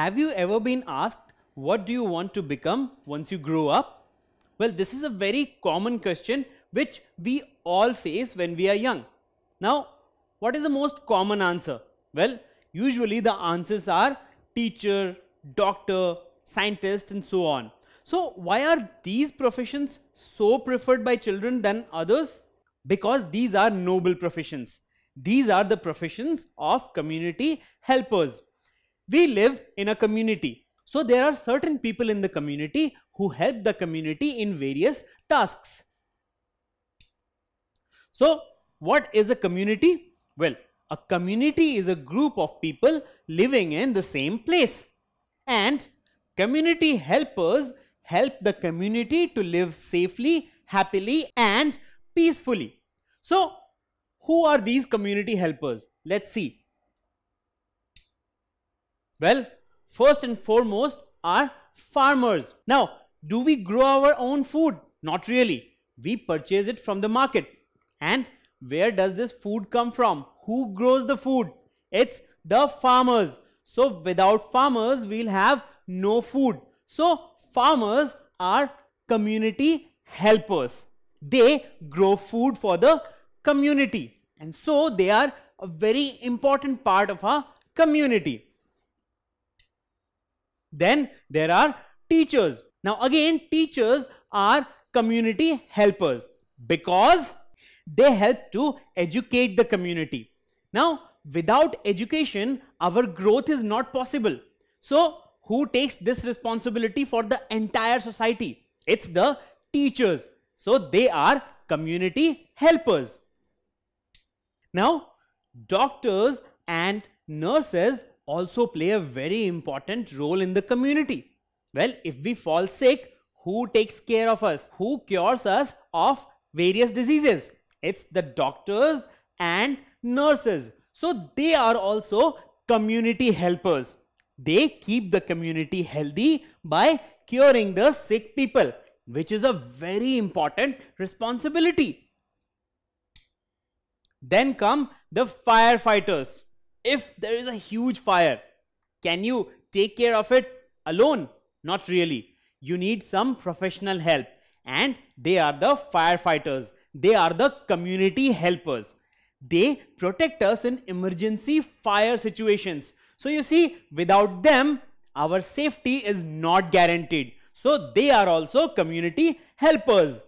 Have you ever been asked, what do you want to become once you grow up? Well, this is a very common question which we all face when we are young. Now, what is the most common answer? Well, usually the answers are teacher, doctor, scientist and so on. So why are these professions so preferred by children than others? Because these are noble professions. These are the professions of community helpers we live in a community. So there are certain people in the community who help the community in various tasks. So what is a community? Well, a community is a group of people living in the same place. And community helpers help the community to live safely, happily and peacefully. So who are these community helpers? Let's see. Well, first and foremost are farmers. Now, do we grow our own food? Not really. We purchase it from the market. And where does this food come from? Who grows the food? It's the farmers. So without farmers, we'll have no food. So farmers are community helpers. They grow food for the community. And so they are a very important part of our community. Then there are teachers. Now again, teachers are community helpers because they help to educate the community. Now, without education, our growth is not possible. So who takes this responsibility for the entire society? It's the teachers. So they are community helpers. Now, doctors and nurses also play a very important role in the community. Well, if we fall sick, who takes care of us? Who cures us of various diseases? It's the doctors and nurses. So they are also community helpers. They keep the community healthy by curing the sick people, which is a very important responsibility. Then come the firefighters if there is a huge fire, can you take care of it alone? Not really. You need some professional help and they are the firefighters. They are the community helpers. They protect us in emergency fire situations. So you see, without them, our safety is not guaranteed. So they are also community helpers.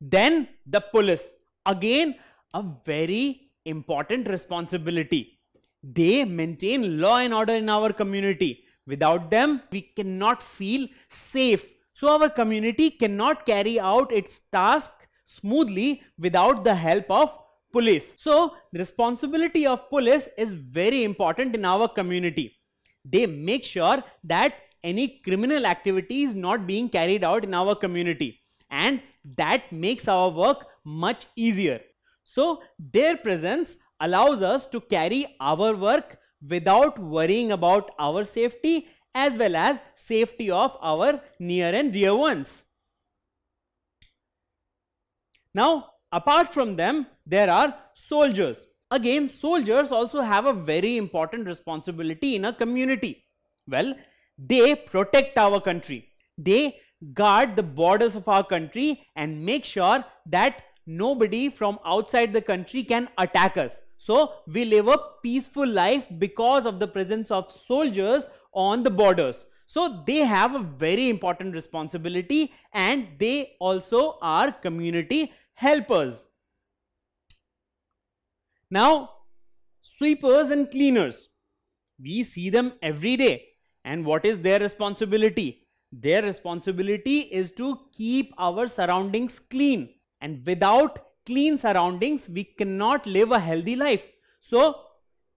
Then the police. Again, a very important responsibility. They maintain law and order in our community. Without them, we cannot feel safe. So, our community cannot carry out its task smoothly without the help of police. So, the responsibility of police is very important in our community. They make sure that any criminal activity is not being carried out in our community and that makes our work much easier. So their presence allows us to carry our work without worrying about our safety as well as safety of our near and dear ones. Now apart from them there are soldiers. Again soldiers also have a very important responsibility in a community. Well they protect our country. They guard the borders of our country and make sure that nobody from outside the country can attack us. So we live a peaceful life because of the presence of soldiers on the borders. So they have a very important responsibility and they also are community helpers. Now, sweepers and cleaners. We see them every day. And what is their responsibility? Their responsibility is to keep our surroundings clean. And without clean surroundings, we cannot live a healthy life. So,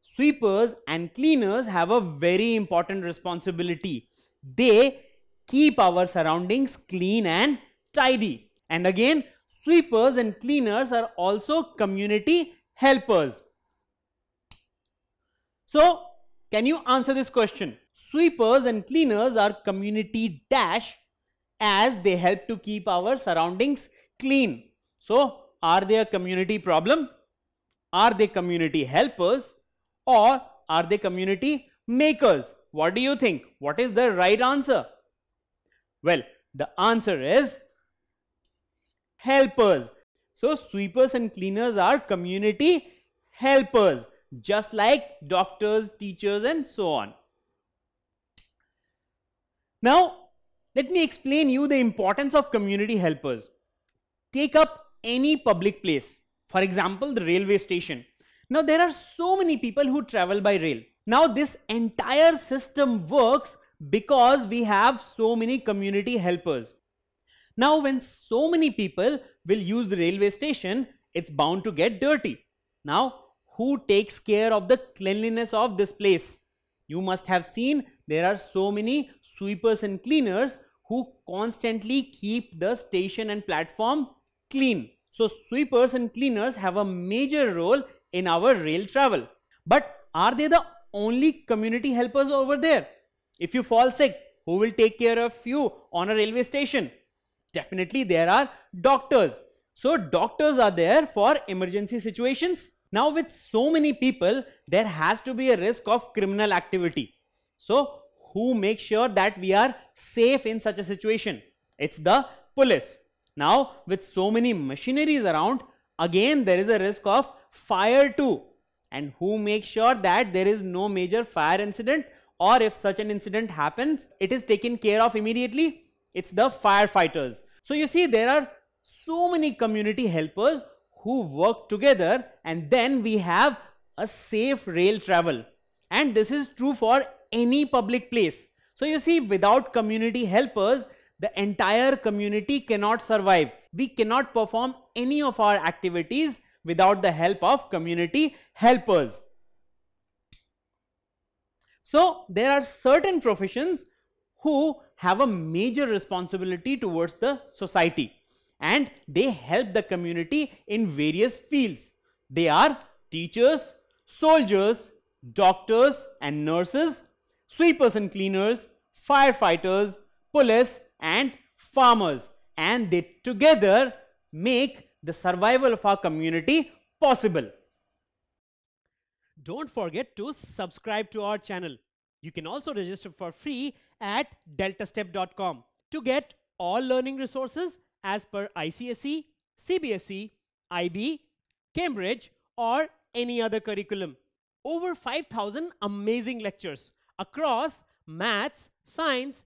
sweepers and cleaners have a very important responsibility. They keep our surroundings clean and tidy. And again, sweepers and cleaners are also community helpers. So, can you answer this question? Sweepers and cleaners are community dash as they help to keep our surroundings clean. So, are they a community problem? Are they community helpers or are they community makers? What do you think? What is the right answer? Well, the answer is helpers. So, sweepers and cleaners are community helpers just like doctors, teachers and so on. Now, let me explain you the importance of community helpers. Take up any public place. For example, the railway station. Now, there are so many people who travel by rail. Now, this entire system works because we have so many community helpers. Now, when so many people will use the railway station, it's bound to get dirty. Now, who takes care of the cleanliness of this place? You must have seen there are so many sweepers and cleaners who constantly keep the station and platform clean. So sweepers and cleaners have a major role in our rail travel. But are they the only community helpers over there? If you fall sick, who will take care of you on a railway station? Definitely there are doctors. So doctors are there for emergency situations. Now with so many people, there has to be a risk of criminal activity. So who makes sure that we are safe in such a situation? It's the police. Now, with so many machineries around, again there is a risk of fire too. And who makes sure that there is no major fire incident or if such an incident happens, it is taken care of immediately? It's the firefighters. So you see, there are so many community helpers who work together and then we have a safe rail travel. And this is true for any public place. So you see, without community helpers, the entire community cannot survive. We cannot perform any of our activities without the help of community helpers. So there are certain professions who have a major responsibility towards the society and they help the community in various fields. They are teachers, soldiers, doctors and nurses, sweepers and cleaners, firefighters, police and farmers and they together make the survival of our community possible. Don't forget to subscribe to our channel. You can also register for free at deltastep.com to get all learning resources as per ICSE, CBSE, IB, Cambridge or any other curriculum. Over 5,000 amazing lectures across maths, science,